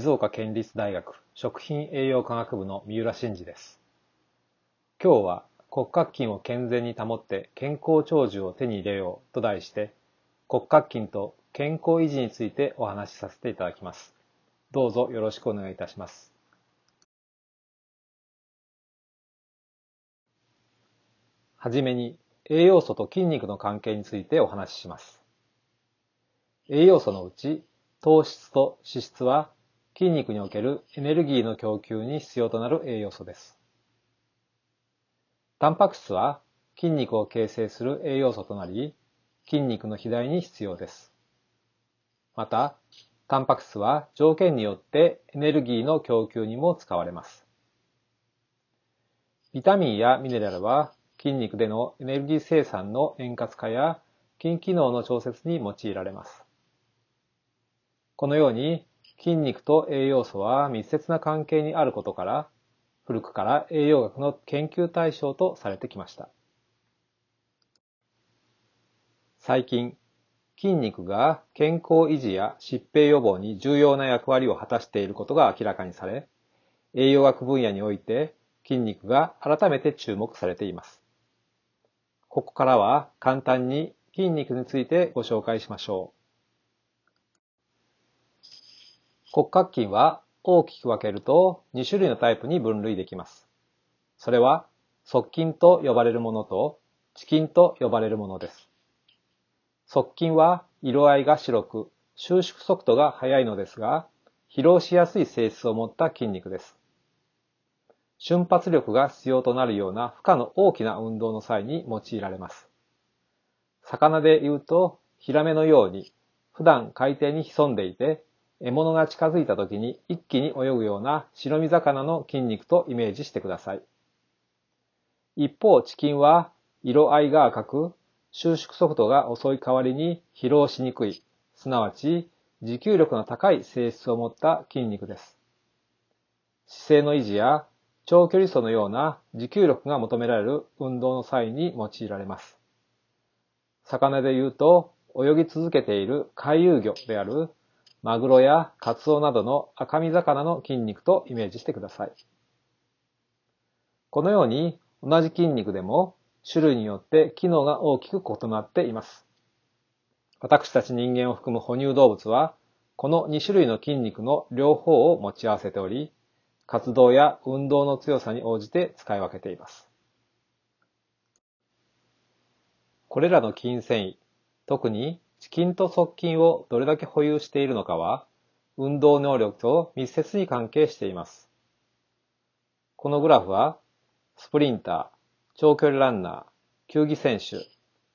静岡県立大学食品栄養科学部の三浦真司です。今日は骨格筋を健全に保って健康長寿を手に入れようと題して骨格筋と健康維持についてお話しさせていただきます。どうぞよろしくお願いいたします。はじめに栄養素と筋肉の関係についてお話しします。栄養素のうち糖質と脂質は筋肉におけるエネルギーの供給に必要となる栄養素です。タンパク質は筋肉を形成する栄養素となり、筋肉の肥大に必要です。また、タンパク質は条件によってエネルギーの供給にも使われます。ビタミンやミネラルは筋肉でのエネルギー生産の円滑化や筋機能の調節に用いられます。このように筋肉と栄養素は密接な関係にあることから、古くから栄養学の研究対象とされてきました。最近、筋肉が健康維持や疾病予防に重要な役割を果たしていることが明らかにされ、栄養学分野において筋肉が改めて注目されています。ここからは簡単に筋肉についてご紹介しましょう。骨格筋は大きく分けると2種類のタイプに分類できます。それは、側筋と呼ばれるものと、地筋と呼ばれるものです。側筋は色合いが白く、収縮速度が速いのですが、疲労しやすい性質を持った筋肉です。瞬発力が必要となるような負荷の大きな運動の際に用いられます。魚で言うと、ヒラメのように、普段海底に潜んでいて、獲物が近づいた時に一気に泳ぐような白身魚の筋肉とイメージしてください。一方、チキンは色合いが赤く、収縮速度が遅い代わりに疲労しにくい、すなわち持久力の高い性質を持った筋肉です。姿勢の維持や長距離走のような持久力が求められる運動の際に用いられます。魚で言うと、泳ぎ続けている回遊魚であるマグロやカツオなどの赤身魚の筋肉とイメージしてください。このように同じ筋肉でも種類によって機能が大きく異なっています。私たち人間を含む哺乳動物は、この2種類の筋肉の両方を持ち合わせており、活動や運動の強さに応じて使い分けています。これらの筋繊維、特に資金と側近をどれだけ保有しているのかは、運動能力と密接に関係しています。このグラフは、スプリンター、長距離ランナー、球技選手、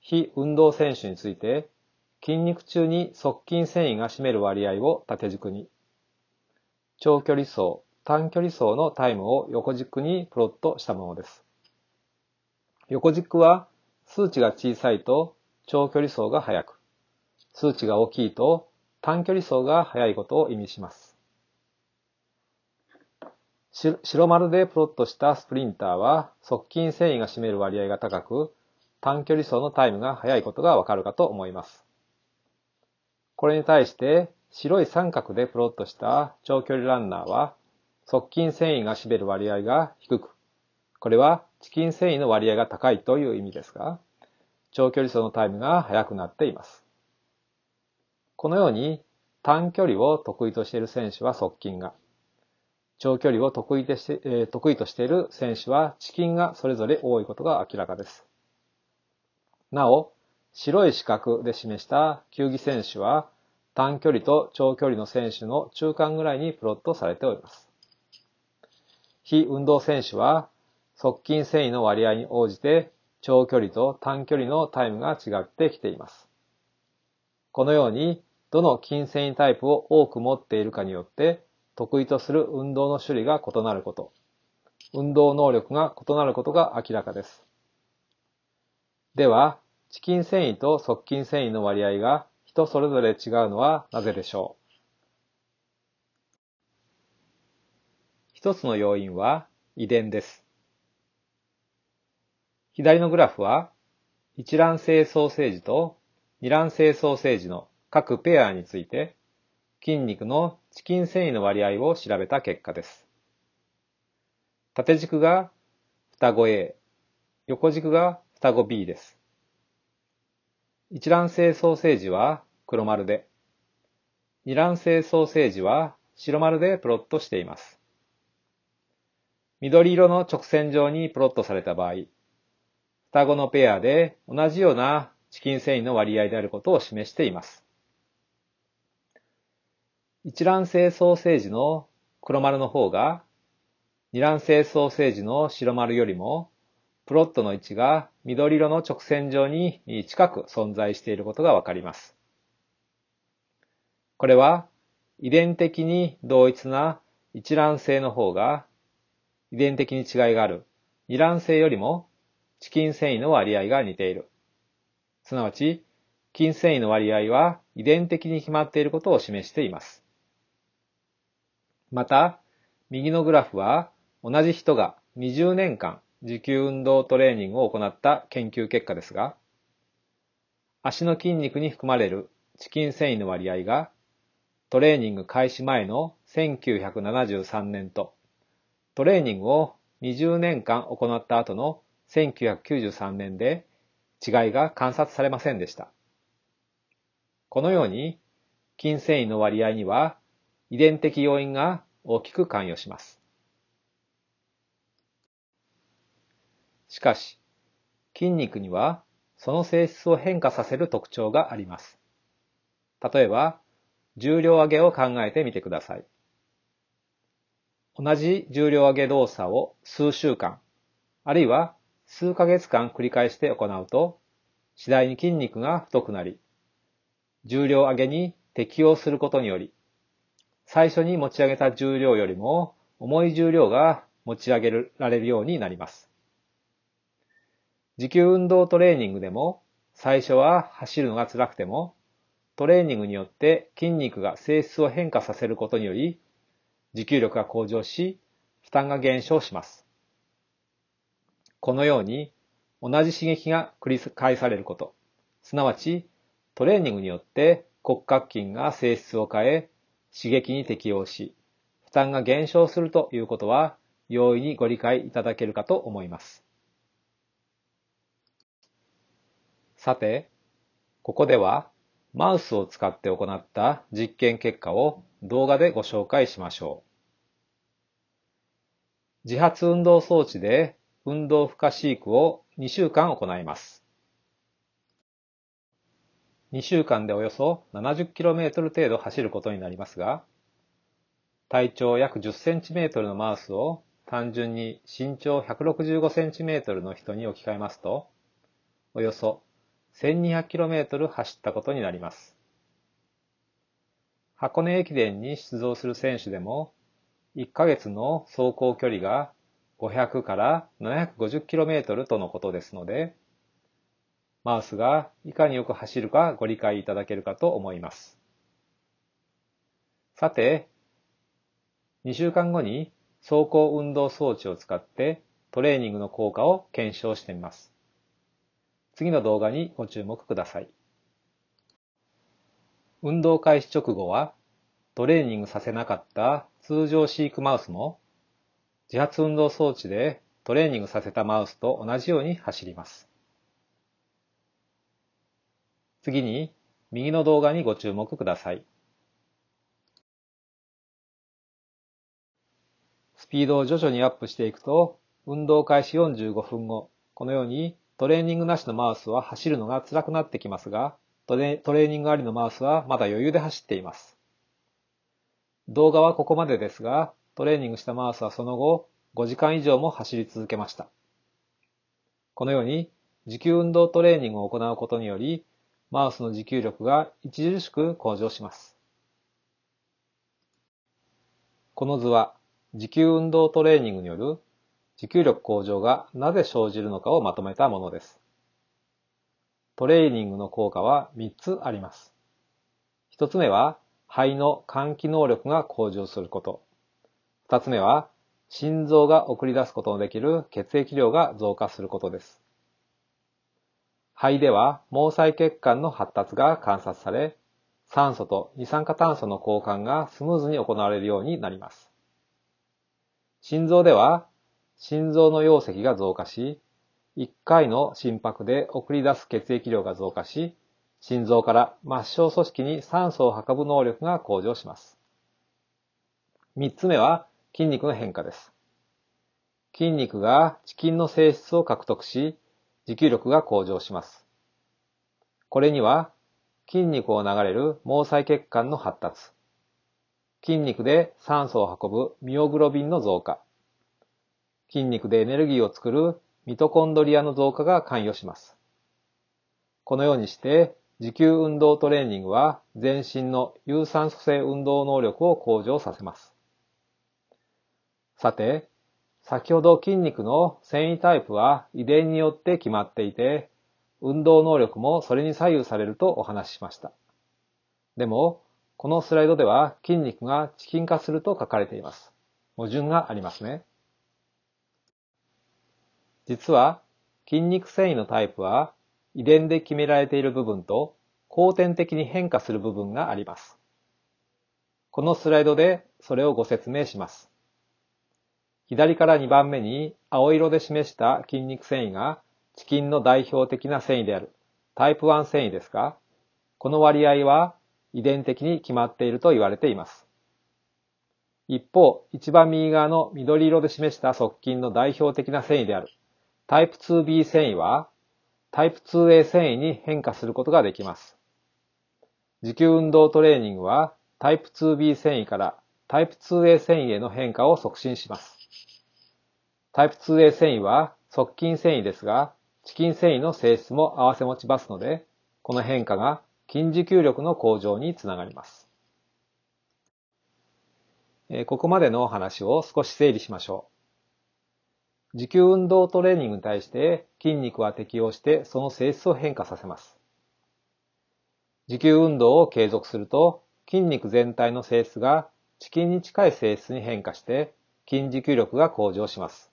非運動選手について、筋肉中に側近繊維が占める割合を縦軸に、長距離走、短距離走のタイムを横軸にプロットしたものです。横軸は数値が小さいと長距離走が速く、数値が大きいと短距離走が速いことを意味します。白丸でプロットしたスプリンターは側近繊維が占める割合が高く短距離走のタイムが速いことがわかるかと思います。これに対して白い三角でプロットした長距離ランナーは側近繊維が占める割合が低く、これはチキン繊維の割合が高いという意味ですが、長距離走のタイムが速くなっています。このように短距離を得意としている選手は側近が、長距離を得意でして、えー、得意としている選手は地筋がそれぞれ多いことが明らかです。なお、白い四角で示した球技選手は短距離と長距離の選手の中間ぐらいにプロットされております。非運動選手は側近繊維の割合に応じて長距離と短距離のタイムが違ってきています。このようにどの筋繊維タイプを多く持っているかによって、得意とする運動の種類が異なること、運動能力が異なることが明らかです。では、地ン繊維と側筋繊維の割合が人それぞれ違うのはなぜでしょう一つの要因は遺伝です。左のグラフは一卵性ソーセージと二卵性ソーセージの各ペアについて筋肉のチキン繊維の割合を調べた結果です。縦軸が双子 A、横軸が双子 B です。一卵性ソーセージは黒丸で、二卵性ソーセージは白丸でプロットしています。緑色の直線上にプロットされた場合、双子のペアで同じようなチキン繊維の割合であることを示しています。一卵性ソーセージの黒丸の方が、二卵性ソーセージの白丸よりも、プロットの位置が緑色の直線上に近く存在していることがわかります。これは、遺伝的に同一な一卵性の方が、遺伝的に違いがある二卵性よりも、チキン繊維の割合が似ている。すなわち、筋繊維の割合は遺伝的に決まっていることを示しています。また、右のグラフは、同じ人が20年間持久運動トレーニングを行った研究結果ですが、足の筋肉に含まれるチキン繊維の割合が、トレーニング開始前の1973年と、トレーニングを20年間行った後の1993年で違いが観察されませんでした。このように、筋繊維の割合には遺伝的要因が大きく関与します。しかし、筋肉にはその性質を変化させる特徴があります。例えば、重量上げを考えてみてください。同じ重量上げ動作を数週間、あるいは数ヶ月間繰り返して行うと、次第に筋肉が太くなり、重量上げに適応することにより、最初に持ち上げた重量よりも重い重量が持ち上げられるようになります。持久運動トレーニングでも最初は走るのが辛くてもトレーニングによって筋肉が性質を変化させることにより持久力が向上し負担が減少します。このように同じ刺激が繰り返されること、すなわちトレーニングによって骨格筋が性質を変え刺激に適応し、負担が減少するということは容易にご理解いただけるかと思います。さて、ここではマウスを使って行った実験結果を動画でご紹介しましょう。自発運動装置で運動負荷飼育を2週間行います。2週間でおよそ 70km 程度走ることになりますが、体長約 10cm のマウスを単純に身長 165cm の人に置き換えますと、およそ 1200km 走ったことになります。箱根駅伝に出場する選手でも、1ヶ月の走行距離が500から 750km とのことですので、マウスがいかによく走るかご理解いただけるかと思います。さて、2週間後に走行運動装置を使ってトレーニングの効果を検証してみます。次の動画にご注目ください。運動開始直後はトレーニングさせなかった通常飼育マウスも自発運動装置でトレーニングさせたマウスと同じように走ります。次に、右の動画にご注目ください。スピードを徐々にアップしていくと、運動開始45分後、このようにトレーニングなしのマウスは走るのが辛くなってきますが、トレトレーニングありのマウスはまだ余裕で走っています。動画はここまでですが、トレーニングしたマウスはその後、5時間以上も走り続けました。このように、持久運動トレーニングを行うことにより、マウスの持久力が著しく向上します。この図は、持久運動トレーニングによる持久力向上がなぜ生じるのかをまとめたものです。トレーニングの効果は3つあります。1つ目は、肺の換気能力が向上すること。2つ目は、心臓が送り出すことのできる血液量が増加することです。肺では毛細血管の発達が観察され、酸素と二酸化炭素の交換がスムーズに行われるようになります。心臓では心臓の容積が増加し、1回の心拍で送り出す血液量が増加し、心臓から末梢組織に酸素を運ぶ能力が向上します。3つ目は筋肉の変化です。筋肉が地筋の性質を獲得し、持久力が向上します。これには、筋肉を流れる毛細血管の発達、筋肉で酸素を運ぶミオグロビンの増加、筋肉でエネルギーを作るミトコンドリアの増加が関与します。このようにして、持久運動トレーニングは全身の有酸素性運動能力を向上させます。さて、先ほど筋肉の繊維タイプは遺伝によって決まっていて、運動能力もそれに左右されるとお話ししました。でも、このスライドでは筋肉がチキン化すると書かれています。矛盾がありますね。実は、筋肉繊維のタイプは遺伝で決められている部分と後天的に変化する部分があります。このスライドでそれをご説明します。左から2番目に青色で示した筋肉繊維がチキンの代表的な繊維であるタイプ1繊維ですが、この割合は遺伝的に決まっていると言われています。一方、一番右側の緑色で示した側近の代表的な繊維であるタイプ 2B 繊維はタイプ 2A 繊維に変化することができます。持久運動トレーニングはタイプ 2B 繊維からタイプ 2A 繊維への変化を促進します。タイプ 2A 繊維は側近繊維ですが、チキン繊維の性質も併せ持ちますので、この変化が筋持久力の向上につながります。ここまでのお話を少し整理しましょう。持久運動トレーニングに対して筋肉は適応してその性質を変化させます。持久運動を継続すると筋肉全体の性質がチキンに近い性質に変化して筋持久力が向上します。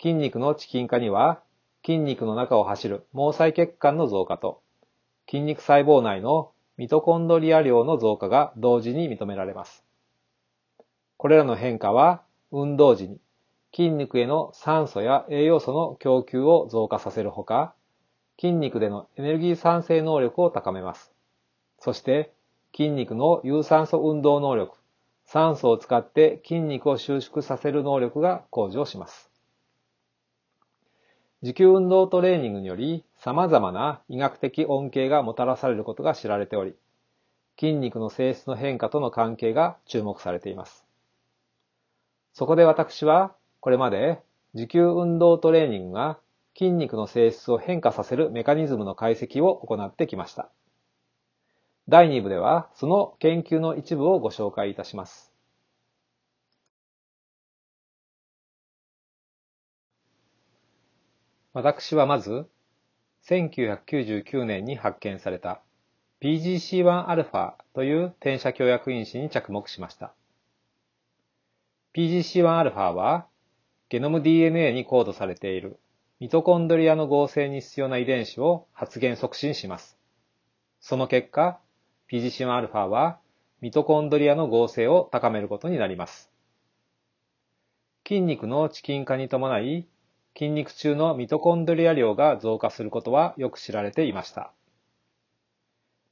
筋肉の遅筋化には、筋肉の中を走る毛細血管の増加と、筋肉細胞内のミトコンドリア量の増加が同時に認められます。これらの変化は、運動時に筋肉への酸素や栄養素の供給を増加させるほか、筋肉でのエネルギー産生能力を高めます。そして、筋肉の有酸素運動能力、酸素を使って筋肉を収縮させる能力が向上します。持久運動トレーニングにより様々な医学的恩恵がもたらされることが知られており、筋肉の性質の変化との関係が注目されています。そこで私はこれまで持久運動トレーニングが筋肉の性質を変化させるメカニズムの解析を行ってきました。第2部ではその研究の一部をご紹介いたします。私はまず、1999年に発見された PGC1α という転写協約因子に着目しました。PGC1α は、ゲノム DNA にコードされているミトコンドリアの合成に必要な遺伝子を発現促進します。その結果、PGC1α はミトコンドリアの合成を高めることになります。筋肉のキン化に伴い筋肉中のミトコンドリア量が増加することはよく知られていました。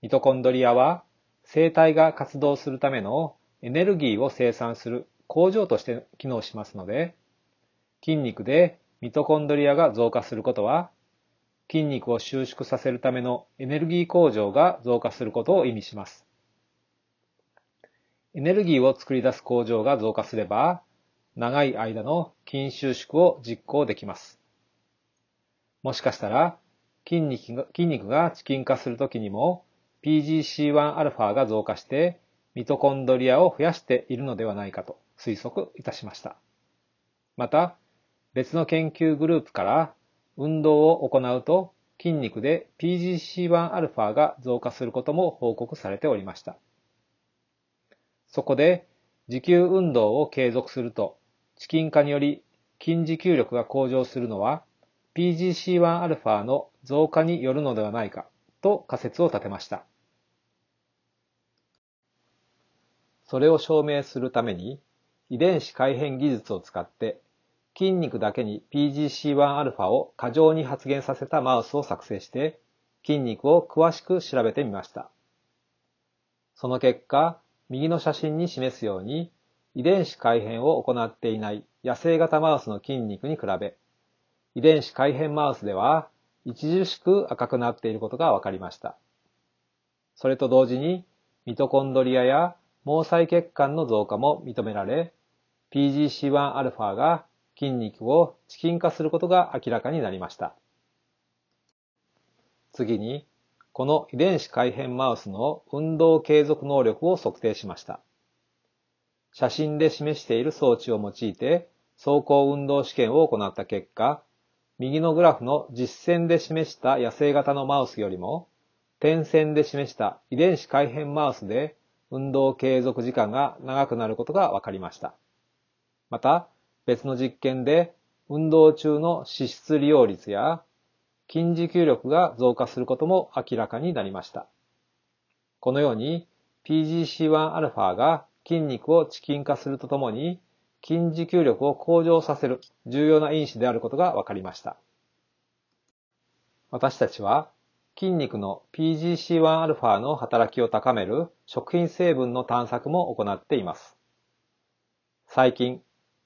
ミトコンドリアは生体が活動するためのエネルギーを生産する工場として機能しますので、筋肉でミトコンドリアが増加することは、筋肉を収縮させるためのエネルギー工場が増加することを意味します。エネルギーを作り出す工場が増加すれば、長い間の筋収縮を実行できます。もしかしたら筋肉が筋肉がチキン化するときにも PGC1α が増加してミトコンドリアを増やしているのではないかと推測いたしました。また別の研究グループから運動を行うと筋肉で PGC1α が増加することも報告されておりました。そこで持久運動を継続すると資金化により筋持久力が向上するのは PGC1α の増加によるのではないかと仮説を立てました。それを証明するために遺伝子改変技術を使って筋肉だけに PGC1α を過剰に発現させたマウスを作成して筋肉を詳しく調べてみました。その結果、右の写真に示すように遺伝子改変を行っていない野生型マウスの筋肉に比べ、遺伝子改変マウスでは著しく赤くなっていることが分かりました。それと同時に、ミトコンドリアや毛細血管の増加も認められ、PGC1α が筋肉をチキン化することが明らかになりました。次に、この遺伝子改変マウスの運動継続能力を測定しました。写真で示している装置を用いて走行運動試験を行った結果、右のグラフの実線で示した野生型のマウスよりも、点線で示した遺伝子改変マウスで運動継続時間が長くなることが分かりました。また、別の実験で運動中の脂質利用率や筋持久力が増加することも明らかになりました。このように PGC1α が筋肉をチキン化するとともに、筋持久力を向上させる重要な因子であることが分かりました。私たちは筋肉の PGC1α の働きを高める食品成分の探索も行っています。最近、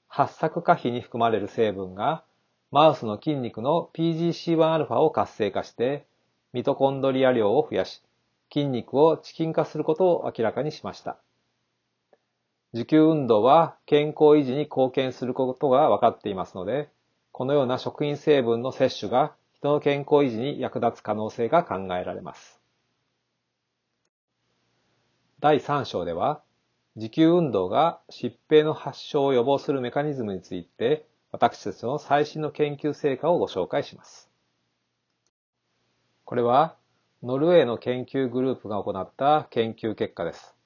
発作可否に含まれる成分がマウスの筋肉の PGC1α を活性化してミトコンドリア量を増やし筋肉をチキン化することを明らかにしました。自給運動は健康維持に貢献することが分かっていますので、このような食品成分の摂取が人の健康維持に役立つ可能性が考えられます。第3章では、自給運動が疾病の発症を予防するメカニズムについて、私たちの最新の研究成果をご紹介します。これは、ノルウェーの研究グループが行った研究結果です。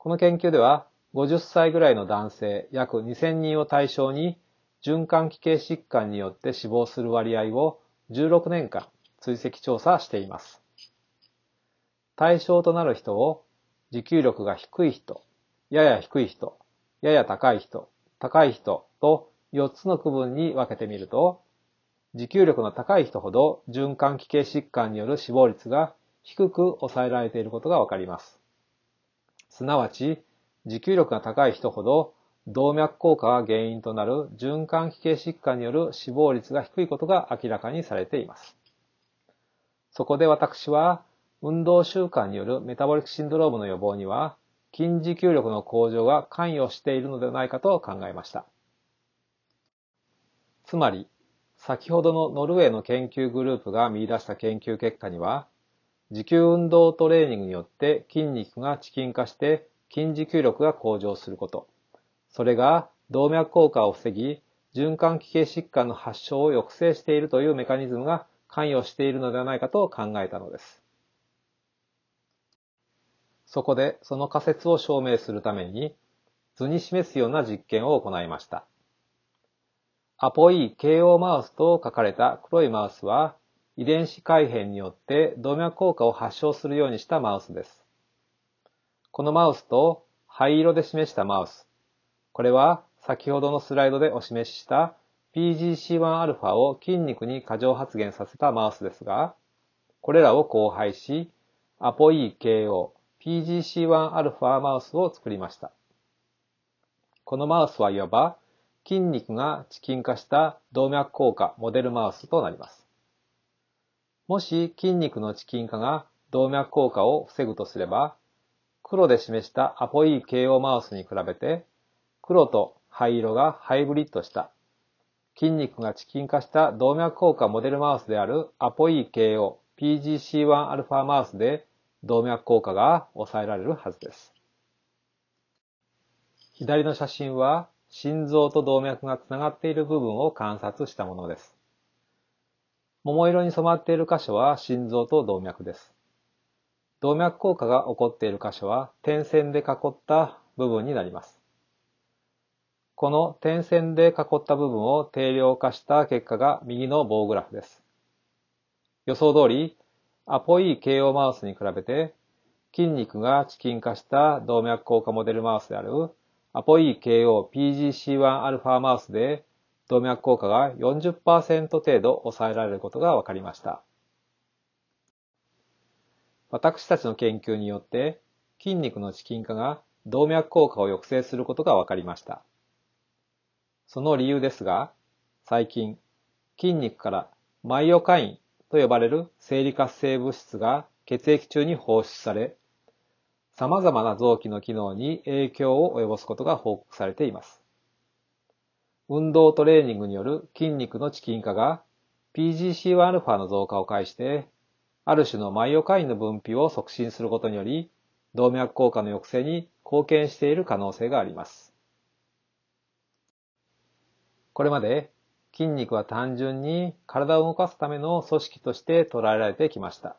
この研究では、50歳ぐらいの男性約2000人を対象に、循環器系疾患によって死亡する割合を16年間追跡調査しています。対象となる人を、持久力が低い人、やや低い人、やや高い人、高い人と4つの区分に分けてみると、持久力の高い人ほど循環器系疾患による死亡率が低く抑えられていることがわかります。すなわち、持久力が高い人ほど、動脈硬化が原因となる循環器系疾患による死亡率が低いことが明らかにされています。そこで私は、運動習慣によるメタボリックシンドロームの予防には、筋持久力の向上が関与しているのではないかと考えました。つまり、先ほどのノルウェーの研究グループが見出した研究結果には、持久運動トレーニングによって筋肉がキ筋化して筋持久力が向上すること。それが動脈硬化を防ぎ、循環器系疾患の発症を抑制しているというメカニズムが関与しているのではないかと考えたのです。そこでその仮説を証明するために図に示すような実験を行いました。アポイ KO マウスと書かれた黒いマウスは遺伝子改変によって動脈硬化を発症するようにしたマウスです。このマウスと灰色で示したマウス。これは先ほどのスライドでお示しした PGC1α を筋肉に過剰発現させたマウスですが、これらを交配し、APOE-KO、PGC1α マウスを作りました。このマウスはいわば筋肉がチキン化した動脈硬化モデルマウスとなります。もし筋肉のチキン化が動脈硬化を防ぐとすれば、黒で示したアポイー KO マウスに比べて、黒と灰色がハイブリッドした筋肉がチキン化した動脈硬化モデルマウスであるアポイー k o PGC1α マウスで動脈硬化が抑えられるはずです。左の写真は心臓と動脈がつながっている部分を観察したものです。桃色に染まっている箇所は心臓と動脈です。動脈硬化が起こっている箇所は点線で囲った部分になります。この点線で囲った部分を定量化した結果が右の棒グラフです。予想通り、アポイ KO マウスに比べて筋肉がチキン化した動脈硬化モデルマウスであるアポイ KO PGC1α マウスで動脈硬化が40%程度抑えられることが分かりました。私たちの研究によって筋肉のチキン化が動脈硬化を抑制することが分かりました。その理由ですが、最近筋肉からマイオカインと呼ばれる生理活性物質が血液中に放出され、様々な臓器の機能に影響を及ぼすことが報告されています。運動トレーニングによる筋肉のチキン化が PGC1α の増加を介して、ある種のマイオカインの分泌を促進することにより、動脈硬化の抑制に貢献している可能性があります。これまで筋肉は単純に体を動かすための組織として捉えられてきました。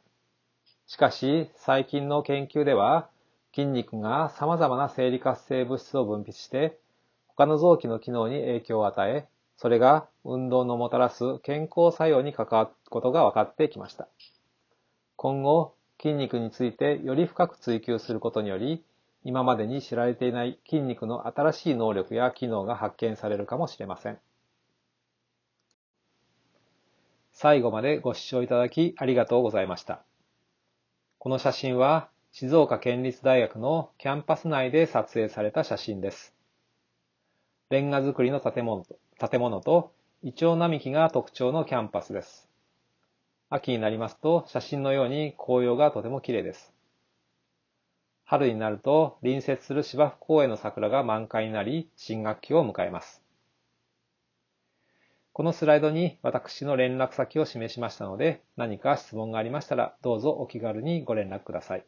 しかし最近の研究では筋肉が様々な生理活性物質を分泌して他の臓器の機能に影響を与え、それが運動のもたらす健康作用に関わることが分かってきました。今後、筋肉についてより深く追求することにより、今までに知られていない筋肉の新しい能力や機能が発見されるかもしれません。最後までご視聴いただきありがとうございました。この写真は静岡県立大学のキャンパス内で撮影された写真です。レンガ造りの建物と、建物と、イチョウ並木が特徴のキャンパスです。秋になりますと、写真のように紅葉がとても綺麗です。春になると、隣接する芝生公園の桜が満開になり、新学期を迎えます。このスライドに私の連絡先を示しましたので、何か質問がありましたら、どうぞお気軽にご連絡ください。